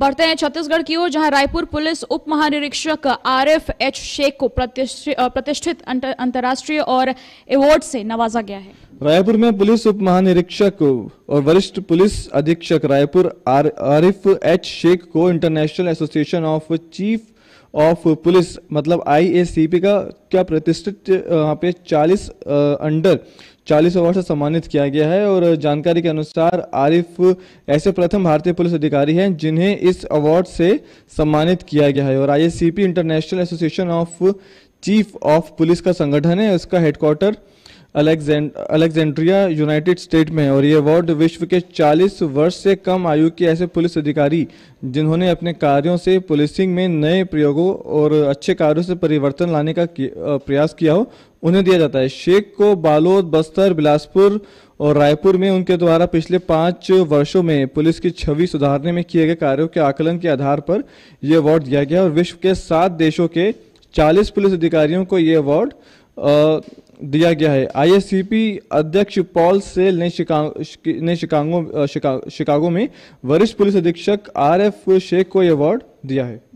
बढ़ते हैं छत्तीसगढ़ की ओर जहां रायपुर पुलिस उप महानिरीक्षक आर एफ एच शेख को प्रतिष्ठित अंतर्राष्ट्रीय और अवार्ड से नवाजा गया है रायपुर में पुलिस उप महानिरीक्षक और वरिष्ठ पुलिस अधीक्षक रायपुर आर, आरिफ एच शेख को International Association of Chief of Police मतलब आई का क्या प्रतिष्ठित यहाँ पे 40 अंडर uh, चालीस अवार्ड से सम्मानित किया गया है और जानकारी के अनुसार आरिफ ऐसे प्रथम भारतीय पुलिस अधिकारी हैं जिन्हें इस अवार्ड से सम्मानित किया गया है और I International Association of Chief of Police का संगठन है उसका हेडक्वार्टर अलेक्जेंड्रिया यूनाइटेड स्टेट में है और ये अवार्ड विश्व के 40 वर्ष से कम आयु के ऐसे पुलिस अधिकारी जिन्होंने अपने कार्यों से पुलिसिंग में नए प्रयोगों और अच्छे कार्यों से परिवर्तन लाने का प्रयास किया हो उन्हें दिया जाता है शेख को बालोद बस्तर बिलासपुर और रायपुर में उनके द्वारा पिछले पाँच वर्षों में पुलिस की छवि सुधारने में किए गए कार्यों के आकलन के आधार पर यह अवार्ड दिया गया और विश्व के सात देशों के चालीस पुलिस अधिकारियों को यह अवार्ड दिया गया है आईएससीपी अध्यक्ष पॉल सेल ने शिकागो ने शिकागो शिकागो में वरिष्ठ पुलिस अधीक्षक आर शेख को यह अवार्ड दिया है